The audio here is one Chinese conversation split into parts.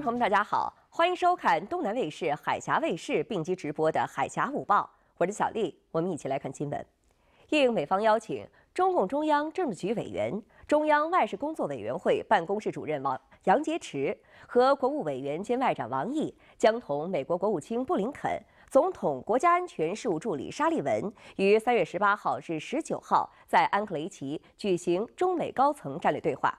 朋友们，大家好，欢迎收看东南卫视、海峡卫视并机直播的《海峡午报》，我是小丽。我们一起来看新闻。应美方邀请，中共中央政治局委员、中央外事工作委员会办公室主任王杨洁篪和国务委员兼外长王毅将同美国国务卿布林肯、总统国家安全事务助理沙利文于三月十八号至十九号在安克雷奇举行中美高层战略对话。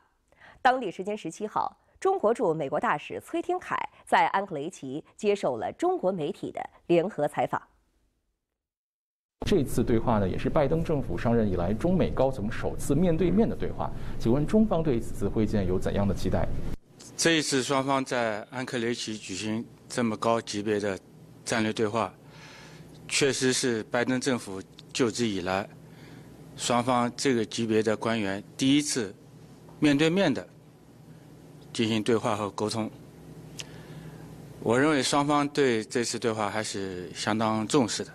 当地时间十七号。中国驻美国大使崔天凯在安克雷奇接受了中国媒体的联合采访。这次对话呢，也是拜登政府上任以来中美高层首次面对面的对话。请问中方对此次会见有怎样的期待？这一次双方在安克雷奇举行这么高级别的战略对话，确实是拜登政府就职以来，双方这个级别的官员第一次面对面的。进行对话和沟通，我认为双方对这次对话还是相当重视的。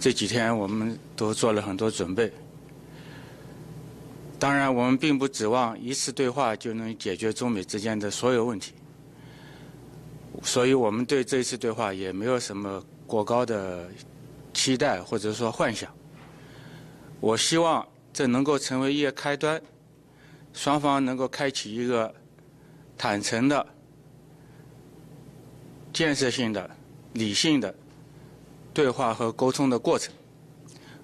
这几天我们都做了很多准备，当然我们并不指望一次对话就能解决中美之间的所有问题，所以我们对这一次对话也没有什么过高的期待或者说幻想。我希望这能够成为一个开端。双方能够开启一个坦诚的、建设性的、理性的对话和沟通的过程。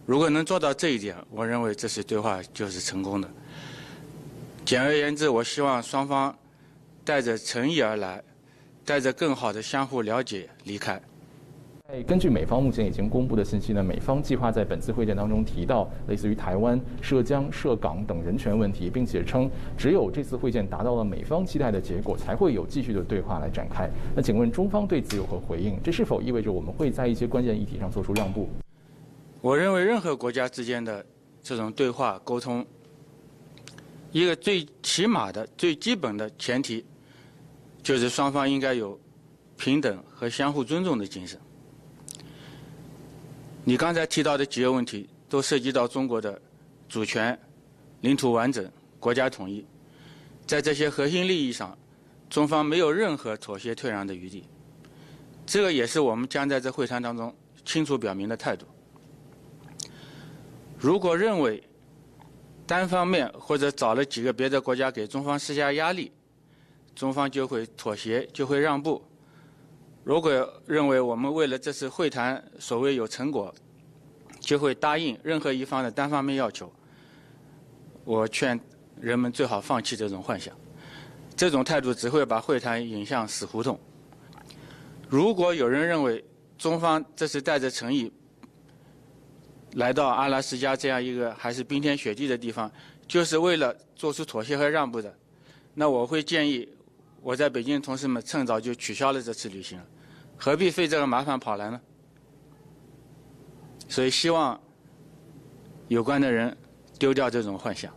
如果能做到这一点，我认为这次对话就是成功的。简而言之，我希望双方带着诚意而来，带着更好的相互了解离开。根据美方目前已经公布的信息呢，美方计划在本次会见当中提到类似于台湾、涉疆、涉港等人权问题，并且称只有这次会见达到了美方期待的结果，才会有继续的对话来展开。那请问中方对此有何回应？这是否意味着我们会在一些关键议题上做出让步？我认为，任何国家之间的这种对话沟通，一个最起码的、最基本的前提，就是双方应该有平等和相互尊重的精神。你刚才提到的几个问题，都涉及到中国的主权、领土完整、国家统一，在这些核心利益上，中方没有任何妥协退让的余地。这个也是我们将在这会谈当中清楚表明的态度。如果认为单方面或者找了几个别的国家给中方施加压力，中方就会妥协，就会让步。如果认为我们为了这次会谈所谓有成果，就会答应任何一方的单方面要求，我劝人们最好放弃这种幻想。这种态度只会把会谈引向死胡同。如果有人认为中方这次带着诚意来到阿拉斯加这样一个还是冰天雪地的地方，就是为了做出妥协和让步的，那我会建议我在北京的同事们趁早就取消了这次旅行。何必费这个麻烦跑来呢？所以希望有关的人丢掉这种幻想。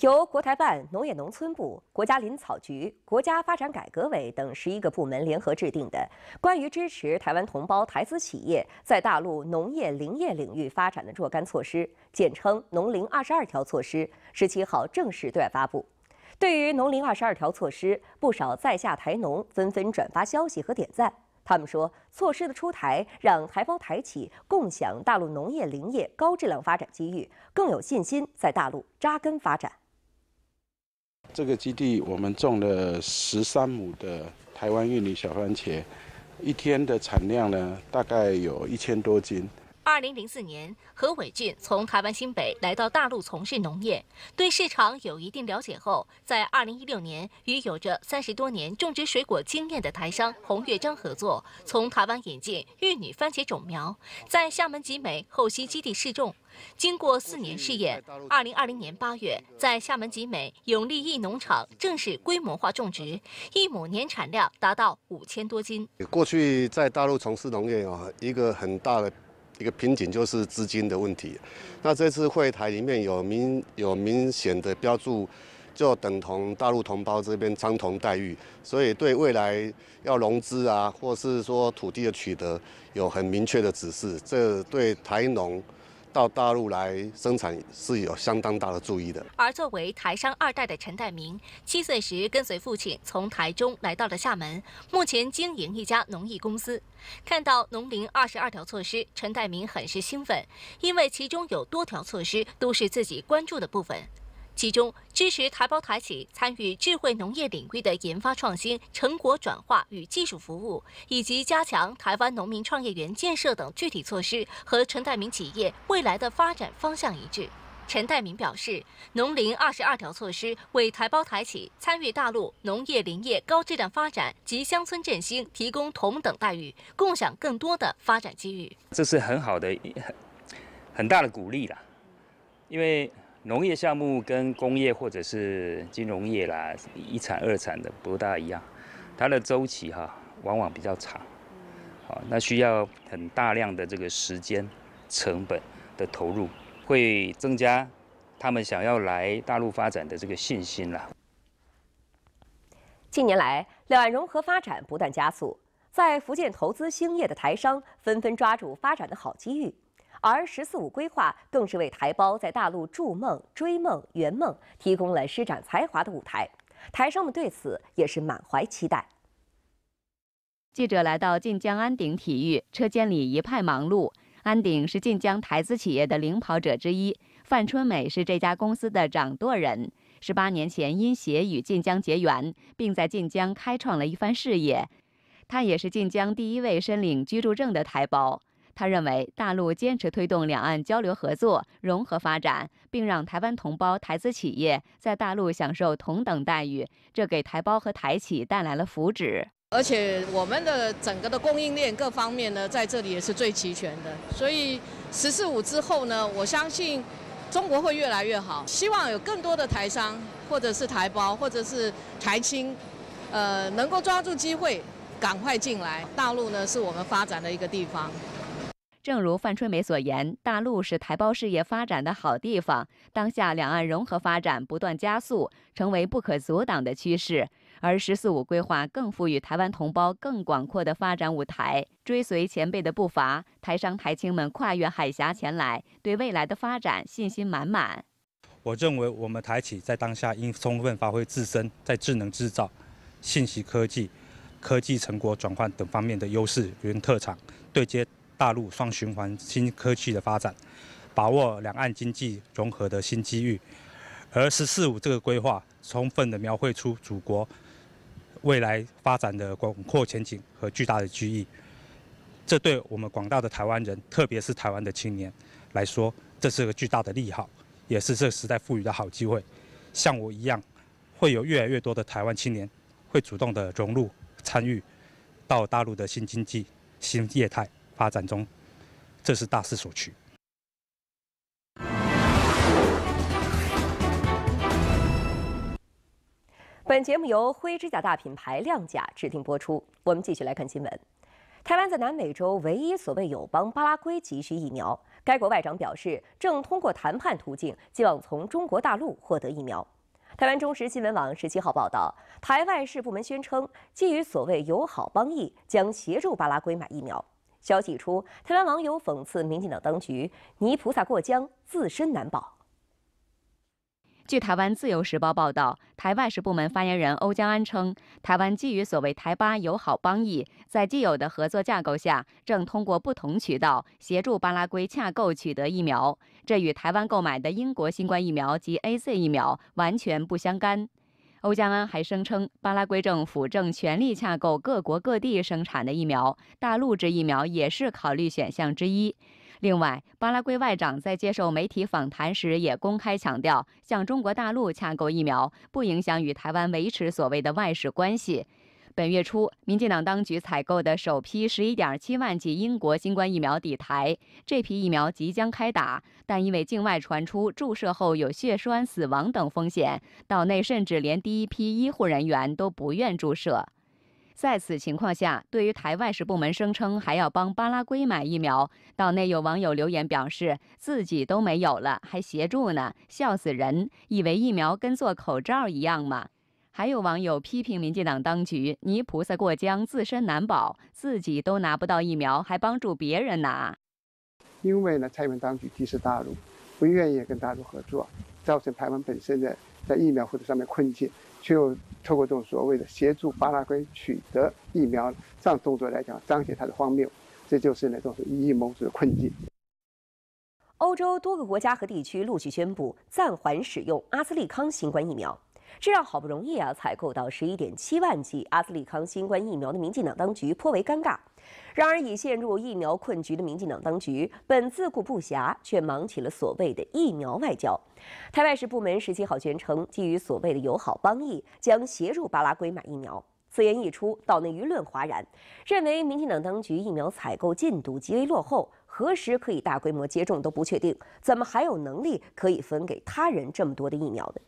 由国台办、农业农村部、国家林草局、国家发展改革委等十一个部门联合制定的《关于支持台湾同胞台资企业在大陆农业林业领域发展的若干措施》（简称“农林二十二条”措施）十七号正式对外发布。对于农林二十二条措施，不少在下台农纷纷转发消息和点赞。他们说，措施的出台让台胞台企共享大陆农业林业高质量发展机遇，更有信心在大陆扎根发展。这个基地我们种了十三亩的台湾玉米小番茄，一天的产量呢，大概有一千多斤。二零零四年，何伟俊从台湾新北来到大陆从事农业，对市场有一定了解后，在二零一六年与有着三十多年种植水果经验的台商洪乐章合作，从台湾引进玉女番茄种苗，在厦门集美后溪基地试种。经过四年试验，二零二零年八月，在厦门集美永利益农场正式规模化种植，一亩年产量达到五千多斤。过去在大陆从事农业啊，一个很大的。一个瓶颈就是资金的问题。那这次会台里面有明有明显的标注，就等同大陆同胞这边相同待遇，所以对未来要融资啊，或是说土地的取得，有很明确的指示。这对台农。到大陆来生产是有相当大的注意的。而作为台商二代的陈代明，七岁时跟随父亲从台中来到了厦门，目前经营一家农艺公司。看到农林二十二条措施，陈代明很是兴奋，因为其中有多条措施都是自己关注的部分。其中支持台胞台企参与智慧农业领域的研发创新成果转化与技术服务，以及加强台湾农民创业园建设等具体措施，和陈代明企业未来的发展方向一致。陈代明表示，农林二十二条措施为台胞台企参与大陆农业林业高质量发展及乡村振兴提供同等待遇，共享更多的发展机遇。这是很好的、很很大的鼓励啦，因为。农业项目跟工业或者是金融业啦，一产二产的不大一样，它的周期哈往往比较长，好，那需要很大量的这个时间成本的投入，会增加他们想要来大陆发展的这个信心啦。近年来，两岸融合发展不断加速，在福建投资兴业的台商纷纷抓住发展的好机遇。而“十四五”规划更是为台胞在大陆筑梦、追梦、圆梦提供了施展才华的舞台，台商们对此也是满怀期待。记者来到晋江安鼎体育车间里，一派忙碌。安鼎是晋江台资企业的领跑者之一，范春美是这家公司的掌舵人。十八年前，因鞋与晋江结缘，并在晋江开创了一番事业。他也是晋江第一位申领居住证的台胞。他认为，大陆坚持推动两岸交流合作、融合发展，并让台湾同胞、台资企业在大陆享受同等待遇，这给台胞和台企带来了福祉。而且，我们的整个的供应链各方面呢，在这里也是最齐全的。所以，十四五之后呢，我相信中国会越来越好。希望有更多的台商或者是台胞或者是台青，呃，能够抓住机会，赶快进来大陆呢，是我们发展的一个地方。正如范春梅所言，大陆是台胞事业发展的好地方。当下两岸融合发展不断加速，成为不可阻挡的趋势。而“十四五”规划更赋予台湾同胞更广阔的发展舞台。追随前辈的步伐，台商台青们跨越海峡前来，对未来的发展信心满满。我认为，我们台企在当下应充分发挥自身在智能制造、信息科技、科技成果转换等方面的优势与特长，对接。大陆双循环新科技的发展，把握两岸经济融合的新机遇，而“十四五”这个规划充分地描绘出祖国未来发展的广阔前景和巨大的机遇。这对我们广大的台湾人，特别是台湾的青年来说，这是个巨大的利好，也是这个时代赋予的好机会。像我一样，会有越来越多的台湾青年会主动地融入、参与到大陆的新经济、新业态。发展中，这是大势所趋。本节目由灰指甲大品牌亮甲指定播出。我们继续来看新闻：台湾在南美洲唯一所谓友邦巴拉圭急需疫苗，该国外长表示正通过谈判途径，希望从中国大陆获得疫苗。台湾中时新闻网十七号报道，台外事部门宣称，基于所谓友好邦谊，将协助巴拉圭买疫苗。消息出，台湾网友讽刺民进党当局“泥菩萨过江，自身难保”。据台湾《自由时报》报道，台外事部门发言人欧江安称，台湾基于所谓“台巴友好邦谊”，在既有的合作架构下，正通过不同渠道协助巴拉圭洽购取得疫苗，这与台湾购买的英国新冠疫苗及 A C 疫苗完全不相干。欧江安还声称，巴拉圭政府正全力洽购各国各地生产的疫苗，大陆制疫苗也是考虑选项之一。另外，巴拉圭外长在接受媒体访谈时也公开强调，向中国大陆洽购疫苗不影响与台湾维持所谓的外事关系。本月初，民进党当局采购的首批十一点七万剂英国新冠疫苗抵台，这批疫苗即将开打，但因为境外传出注射后有血栓、死亡等风险，岛内甚至连第一批医护人员都不愿注射。在此情况下，对于台外事部门声称还要帮巴拉圭买疫苗，岛内有网友留言表示：“自己都没有了，还协助呢？笑死人！以为疫苗跟做口罩一样吗？”还有网友批评民进党当局“泥菩萨过江，自身难保”，自己都拿不到疫苗，还帮助别人拿。因为呢，蔡英文当局敌视大陆，不愿意跟大陆合作，造成台湾本身的在疫苗或者上面困境，却又透过这种所谓的协助巴拉圭取得疫苗这样动作来讲，彰显它的荒谬。这就是呢，都是以谋的困境。欧洲多个国家和地区陆续宣布暂缓使用阿斯利康新冠疫苗。这让好不容易啊采购到十一点七万剂阿斯利康新冠疫苗的民进党当局颇为尴尬。然而，已陷入疫苗困局的民进党当局本自顾不暇，却忙起了所谓的疫苗外交。台外事部门十七号宣称，基于所谓的友好邦谊，将协助巴拉圭买疫苗。此言一出，岛内舆论哗然，认为民进党当局疫苗采购进度极为落后，何时可以大规模接种都不确定，怎么还有能力可以分给他人这么多的疫苗呢？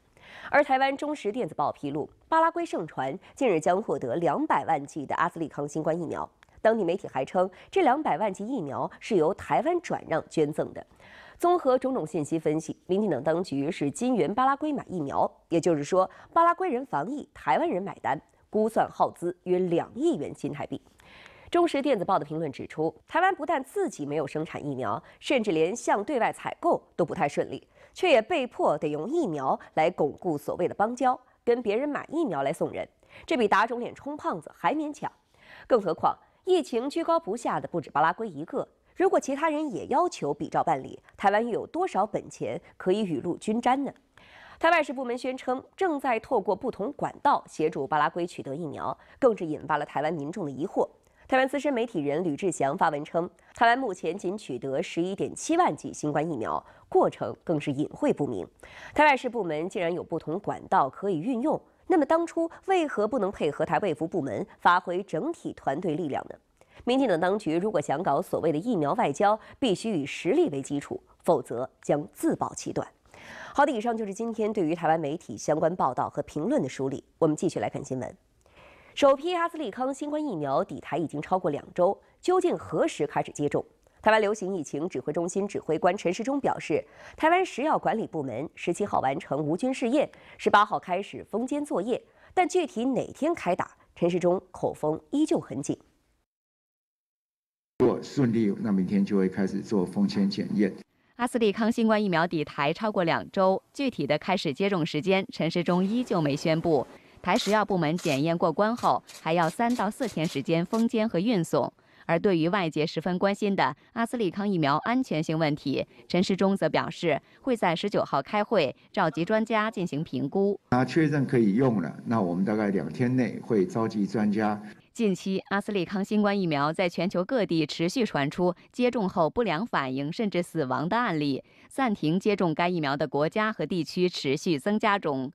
而台湾中时电子报披露，巴拉圭盛传近日将获得两百万剂的阿斯利康新冠疫苗。当地媒体还称，这两百万剂疫苗是由台湾转让捐赠的。综合种种信息分析，民进党当局是金援巴拉圭买疫苗，也就是说，巴拉圭人防疫，台湾人买单，估算耗资约两亿元新台币。中时电子报的评论指出，台湾不但自己没有生产疫苗，甚至连向对外采购都不太顺利。却也被迫得用疫苗来巩固所谓的邦交，跟别人买疫苗来送人，这比打肿脸充胖子还勉强。更何况疫情居高不下的不止巴拉圭一个，如果其他人也要求比照办理，台湾又有多少本钱可以雨露均沾呢？台外事部门宣称正在透过不同管道协助巴拉圭取得疫苗，更是引发了台湾民众的疑惑。台湾资深媒体人吕志祥发文称，台湾目前仅取得十一点七万剂新冠疫苗，过程更是隐晦不明。台外事部门竟然有不同管道可以运用，那么当初为何不能配合台卫福部门发挥整体团队力量呢？民进党当局如果想搞所谓的疫苗外交，必须以实力为基础，否则将自暴其短。好的，以上就是今天对于台湾媒体相关报道和评论的梳理，我们继续来看新闻。首批阿斯利康新冠疫苗抵达已经超过两周，究竟何时开始接种？台湾流行疫情指挥中心指挥官陈时中表示，台湾食药管理部门十七号完成无菌试验，十八号开始封监作业，但具体哪天开打，陈时中口风依旧很紧。如果顺利，那明天就会开始做封签检验。阿斯利康新冠疫苗抵达超过两周，具体的开始接种时间，陈时中依旧没宣布。台食药部门检验过关后，还要三到四天时间封监和运送。而对于外界十分关心的阿斯利康疫苗安全性问题，陈时中则表示，会在十九号开会，召集专家进行评估。啊，确认可以用了，那我们大概两天内会召集专家。近期，阿斯利康新冠疫苗在全球各地持续传出接种后不良反应甚至死亡的案例，暂停接种该疫苗的国家和地区持续增加中。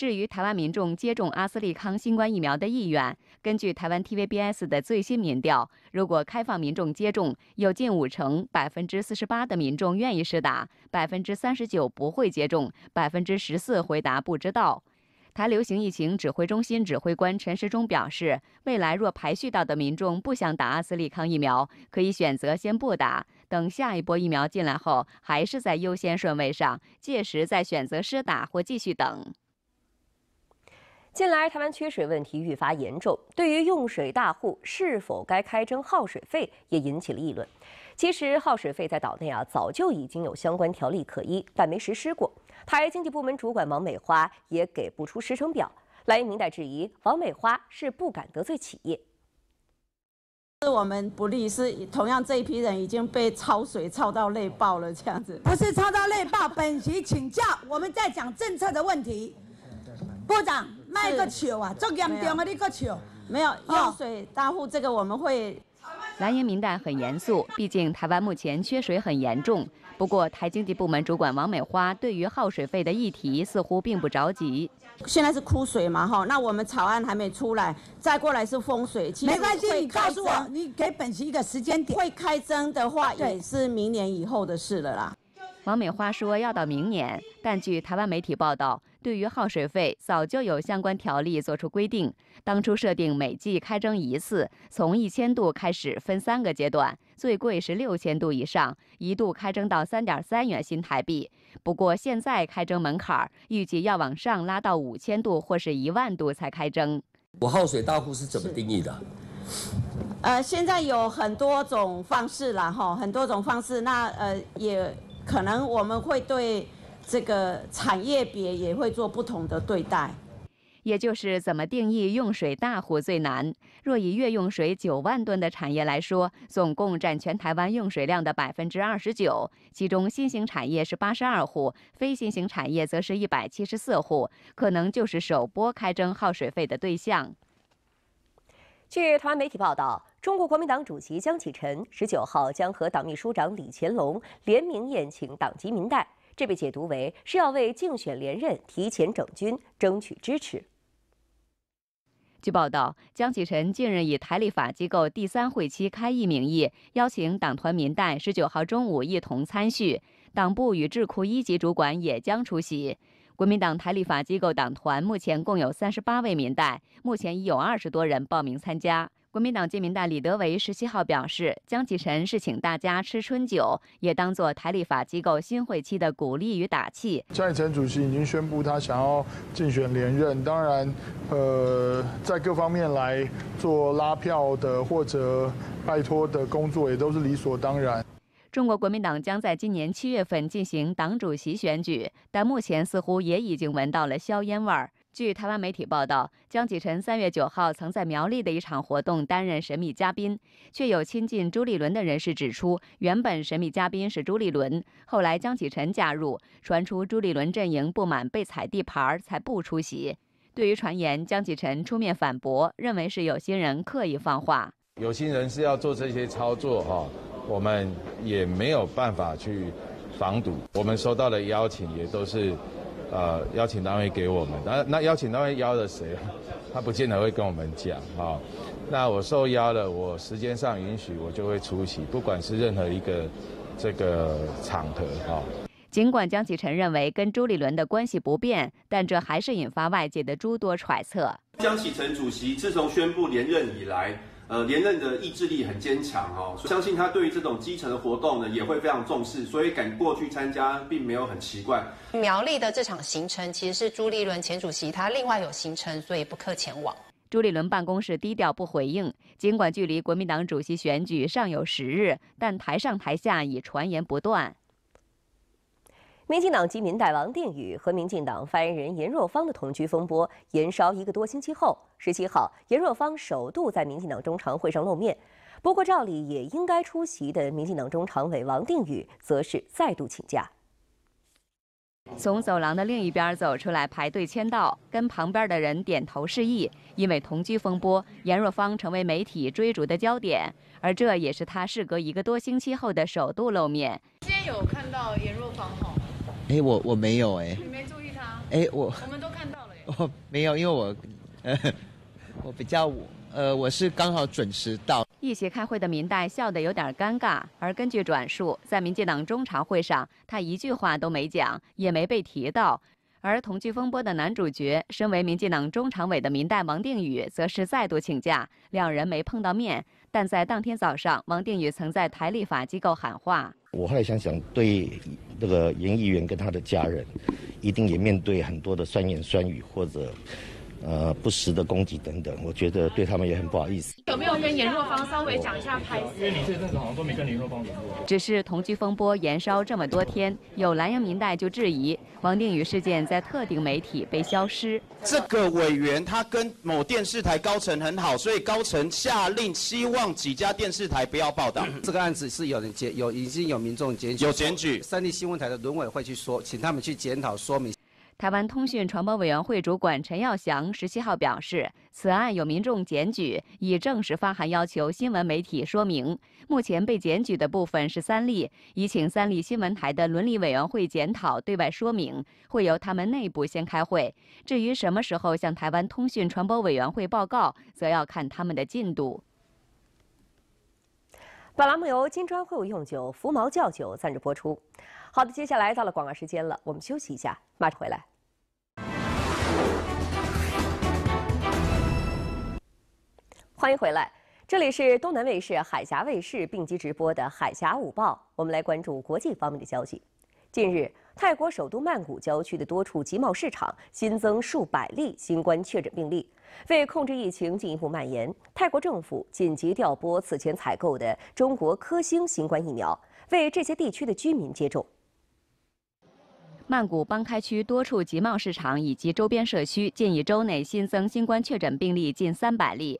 至于台湾民众接种阿斯利康新冠疫苗的意愿，根据台湾 TVBS 的最新民调，如果开放民众接种，有近五成百分之四十八的民众愿意施打，百分之三十九不会接种，百分之十四回答不知道。台流行疫情指挥中心指挥官陈时中表示，未来若排序到的民众不想打阿斯利康疫苗，可以选择先不打，等下一波疫苗进来后，还是在优先顺位上，届时再选择施打或继续等。近来，台湾缺水问题愈发严重。对于用水大户是否该开征耗水费，也引起了议论。其实，耗水费在岛内啊，早就已经有相关条例可依，但没实施过。台经济部门主管王美花也给不出时程表。来，明代质疑王美花是不敢得罪企业。是我们不利，是同样这一批人已经被抄水抄到内爆了这样子，不是抄到内爆，本席请教，我们在讲政策的问题，部长。卖个球啊！这严重啊！你个球！没有，用水大户这个我们会。蓝营名单很严肃，毕竟台湾目前缺水很严重。不过台经济部门主管王美花对于耗水费的议题似乎并不着急。现在是枯水嘛，哈，那我们草案还没出来，再过来是丰水实没关系，你告诉我，你给本席一个时间点。会开征的话，也是明年以后的事了啦。王美花说要到明年，但据台湾媒体报道，对于耗水费早就有相关条例作出规定。当初设定每季开征一次，从一千度开始分三个阶段，最贵是六千度以上，一度开征到三点三元新台币。不过现在开征门槛预计要往上拉到五千度或是一万度才开征。我耗水大户是怎么定义的？呃，现在有很多种方式了哈，很多种方式。那呃也。可能我们会对这个产业别也会做不同的对待，也就是怎么定义用水大户最难。若以月用水九万吨的产业来说，总共占全台湾用水量的百分之二十九，其中新型产业是八十二户，非新型产业则是一百七十四户，可能就是首波开征耗水费的对象。据台湾媒体报道。中国国民党主席江启臣十九号将和党秘书长李乾龙联名宴请党籍民代，这被解读为是要为竞选连任提前整军争取支持。据报道，江启臣近日以台立法机构第三会期开议名义邀请党团民代十九号中午一同参叙，党部与智库一级主管也将出席。国民党台立法机构党团目前共有三十八位民代，目前已有二十多人报名参加。国民党基民代李德维十七号表示，江启臣是请大家吃春酒，也当作台立法机构新会期的鼓励与打气。江启臣主席已经宣布他想要竞选连任，当然，呃，在各方面来做拉票的或者拜托的工作，也都是理所当然。中国国民党将在今年七月份进行党主席选举，但目前似乎也已经闻到了硝烟味儿。据台湾媒体报道，江启臣三月九号曾在苗栗的一场活动担任神秘嘉宾，却有亲近朱立伦的人士指出，原本神秘嘉宾是朱立伦，后来江启臣加入，传出朱立伦阵营不满被踩地盘才不出席。对于传言，江启臣出面反驳，认为是有心人刻意放话，有心人是要做这些操作哈，我们也没有办法去防堵，我们收到的邀请也都是。呃，邀请单位给我们，那那邀请单位邀的谁，他不见得会跟我们讲啊。那我受邀了，我时间上允许，我就会出席，不管是任何一个这个场合啊。尽管江启臣认为跟朱立伦的关系不变，但这还是引发外界的诸多揣测。江启臣主席自从宣布连任以来。呃，连任的意志力很坚强哦，相信他对于这种基层的活动呢也会非常重视，所以赶过去参加并没有很奇怪。苗栗的这场行程其实是朱立伦前主席他另外有行程，所以不克前往。朱立伦办公室低调不回应，尽管距离国民党主席选举尚有十日，但台上台下已传言不断。民进党籍民代王定宇和民进党发言人严若芳的同居风波延烧一个多星期后，十七号，严若芳首度在民进党中常会上露面。不过，照理也应该出席的民进党中常委王定宇则是再度请假。从走廊的另一边走出来排队签到，跟旁边的人点头示意。因为同居风波，严若芳成为媒体追逐的焦点，而这也是她事隔一个多星期后的首度露面。今天有看到严若芳好。哎，我我没有哎。你没注意他？哎，我。我们都看到了哎。我没有，因为我，呃、我比较，呃，我是刚好准时到。一起开会的民代笑得有点尴尬，而根据转述，在民进党中常会上，他一句话都没讲，也没被提到。而同剧风波的男主角，身为民进党中常委的民代王定宇，则是再度请假，两人没碰到面。但在当天早上，王定宇曾在台立法机构喊话：“我后来想想，对那个严议员跟他的家人，一定也面对很多的酸言酸语或者。”呃，不时的攻击等等，我觉得对他们也很不好意思。有没有跟严若芳稍微讲一下拍戏？因为你这阵子好像都没跟严若芳联络。只是同居风波延烧这么多天，有蓝阳民代就质疑王定宇事件在特定媒体被消失。这个委员他跟某电视台高层很好，所以高层下令希望几家电视台不要报道。这个案子是有人检，有已经有民众检举。有检举三立新闻台的轮委会去说，请他们去检讨说明。台湾通讯传播委员会主管陈耀祥十七号表示，此案有民众检举，已正式发函要求新闻媒体说明。目前被检举的部分是三例，已请三立新闻台的伦理委员会检讨，对外说明会由他们内部先开会。至于什么时候向台湾通讯传播委员会报告，则要看他们的进度。本栏目由金砖会务用酒福毛窖酒赞助播出。好的，接下来到了广告时间了，我们休息一下，马上回来。欢迎回来，这里是东南卫视、海峡卫视并机直播的《海峡午报》，我们来关注国际方面的消息。近日，泰国首都曼谷郊区的多处集贸市场新增数百例新冠确诊病例。为控制疫情进一步蔓延，泰国政府紧急调拨此前采购的中国科兴新冠疫苗，为这些地区的居民接种。曼谷邦开区多处集贸市场以及周边社区近一周内新增新冠确诊病例近三百例。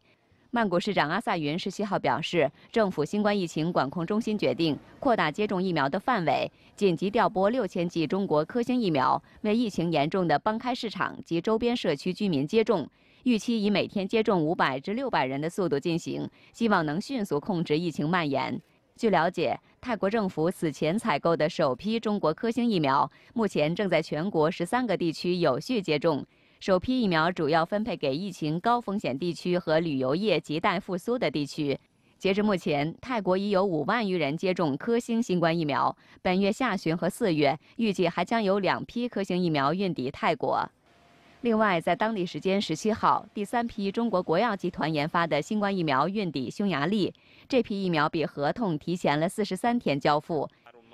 曼谷市长阿萨云十七号表示，政府新冠疫情管控中心决定扩大接种疫苗的范围，紧急调拨六千剂中国科兴疫苗，为疫情严重的邦开市场及周边社区居民接种。预期以每天接种五百至六百人的速度进行，希望能迅速控制疫情蔓延。据了解，泰国政府此前采购的首批中国科兴疫苗，目前正在全国十三个地区有序接种。首批疫苗主要分配给疫情高风险地区和旅游业亟待复苏的地区。截至目前，泰国已有五万余人接种科兴新冠疫苗。本月下旬和四月，预计还将有两批科兴疫苗运抵泰国。另外，在当地时间十七号，第三批中国国药集团研发的新冠疫苗运抵匈牙利。这批疫苗比合同提前了四十三天交付。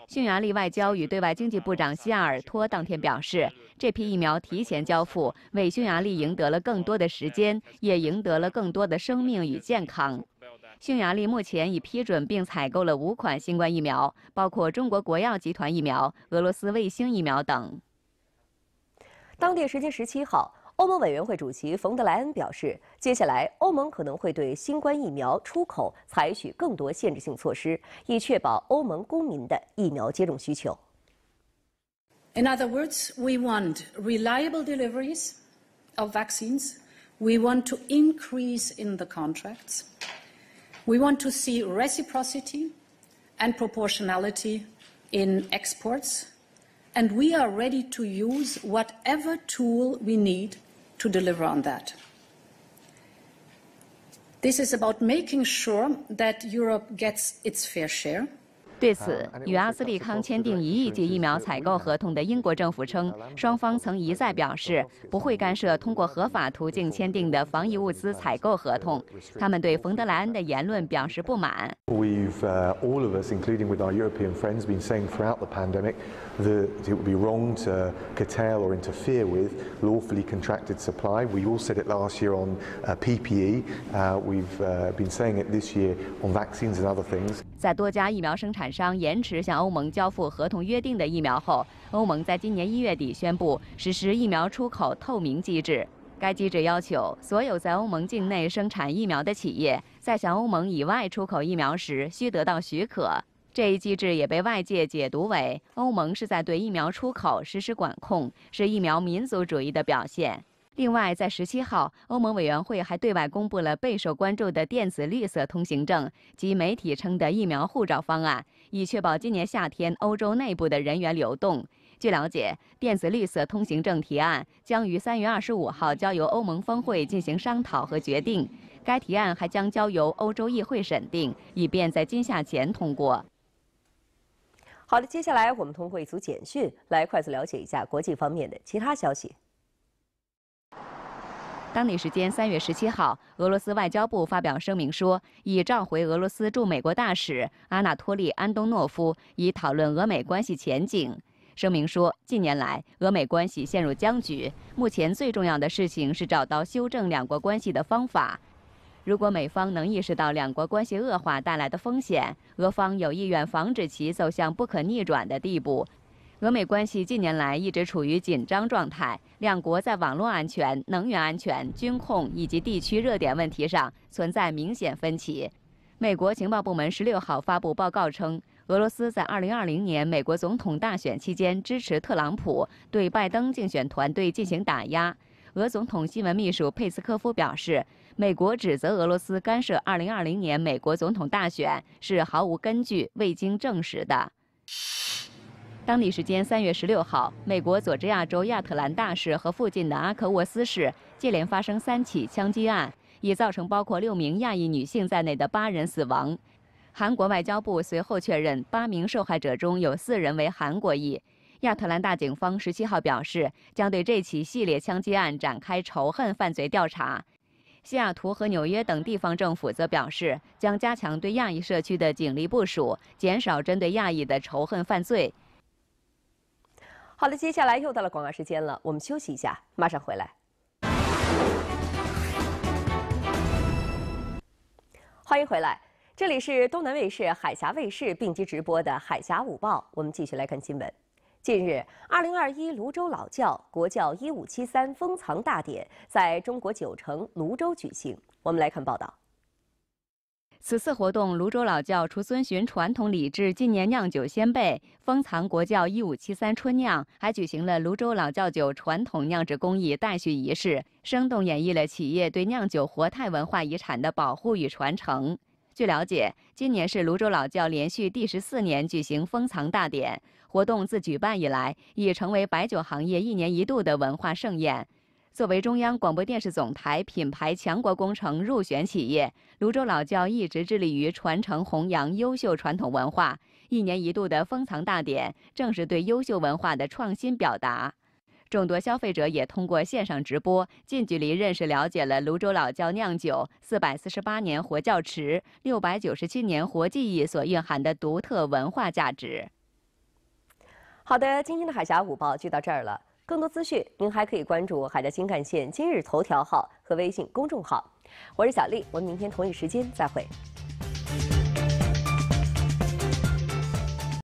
匈牙利外交与对外经济部长西亚尔托当天表示，这批疫苗提前交付为匈牙利赢得了更多的时间，也赢得了更多的生命与健康。匈牙利目前已批准并采购了五款新冠疫苗，包括中国国药集团疫苗、俄罗斯卫星疫苗等。当地时间十七号。欧盟委员会主席冯德莱恩表示，接下来欧盟可能会对新冠疫苗出口采取更多限制性措施，以确保欧盟公民的疫苗接种需求。In other words, we want reliable deliveries of vaccines. We want to increase in the contracts. We want to see reciprocity and proportionality in exports and we are ready to use whatever tool we need to deliver on that. This is about making sure that Europe gets its fair share 对此，与阿斯利康签订一亿剂疫苗采购合同的英国政府称，双方曾一再表示不会干涉通过合法途径签订的防疫物资采购合同。他们对冯德莱恩的言论表示不满。We've all of us, including with our European friends, been saying throughout the pandemic that it would be wrong to curtail or interfere with lawfully contracted supply. We all said it last year on PPE. We've been saying it this year on vaccines and other things. 在多家疫苗生产商延迟向欧盟交付合同约定的疫苗后，欧盟在今年一月底宣布实施疫苗出口透明机制。该机制要求所有在欧盟境内生产疫苗的企业，在向欧盟以外出口疫苗时需得到许可。这一机制也被外界解读为欧盟是在对疫苗出口实施管控，是疫苗民族主义的表现。另外，在十七号，欧盟委员会还对外公布了备受关注的电子绿色通行证及媒体称的疫苗护照方案，以确保今年夏天欧洲内部的人员流动。据了解，电子绿色通行证提案将于三月二十五号交由欧盟峰会进行商讨和决定，该提案还将交由欧洲议会审定，以便在今夏前通过。好的，接下来我们通过一组简讯来快速了解一下国际方面的其他消息。当地时间三月十七号，俄罗斯外交部发表声明说，已召回俄罗斯驻美国大使阿纳托利·安东诺夫，以讨论俄美关系前景。声明说，近年来俄美关系陷入僵局，目前最重要的事情是找到修正两国关系的方法。如果美方能意识到两国关系恶化带来的风险，俄方有意愿防止其走向不可逆转的地步。俄美关系近年来一直处于紧张状态，两国在网络安全、能源安全、军控以及地区热点问题上存在明显分歧。美国情报部门十六号发布报告称，俄罗斯在二零二零年美国总统大选期间支持特朗普，对拜登竞选团队进行打压。俄总统新闻秘书佩斯科夫表示，美国指责俄罗斯干涉二零二零年美国总统大选是毫无根据、未经证实的。当地时间三月十六号，美国佐治亚州亚特兰大市和附近的阿克沃斯市接连发生三起枪击案，已造成包括六名亚裔女性在内的八人死亡。韩国外交部随后确认，八名受害者中有四人为韩国裔。亚特兰大警方十七号表示，将对这起系列枪击案展开仇恨犯罪调查。西雅图和纽约等地方政府则表示，将加强对亚裔社区的警力部署，减少针对亚裔的仇恨犯罪。好的，接下来又到了广告时间了，我们休息一下，马上回来。欢迎回来，这里是东南卫视、海峡卫视并机直播的《海峡午报》，我们继续来看新闻。近日，二零二一泸州老窖国窖一五七三封藏大典在中国酒城泸州举行，我们来看报道。此次活动，泸州老窖除遵循传统礼制，今年酿酒先辈封藏国窖一五七三春酿，还举行了泸州老窖酒传统酿制工艺待续仪式，生动演绎了企业对酿酒活态文化遗产的保护与传承。据了解，今年是泸州老窖连续第十四年举行封藏大典。活动自举办以来，已成为白酒行业一年一度的文化盛宴。作为中央广播电视总台品牌强国工程入选企业，泸州老窖一直致力于传承弘扬优秀传统文化。一年一度的封藏大典，正是对优秀文化的创新表达。众多消费者也通过线上直播，近距离认识了解了泸州老窖酿酒四百四十八年活窖池、六百九十七年活技艺所蕴含的独特文化价值。好的，今天的海峡午报就到这儿了。更多资讯，您还可以关注《海辽新干线》今日头条号和微信公众号。我是小丽，我们明天同一时间再会。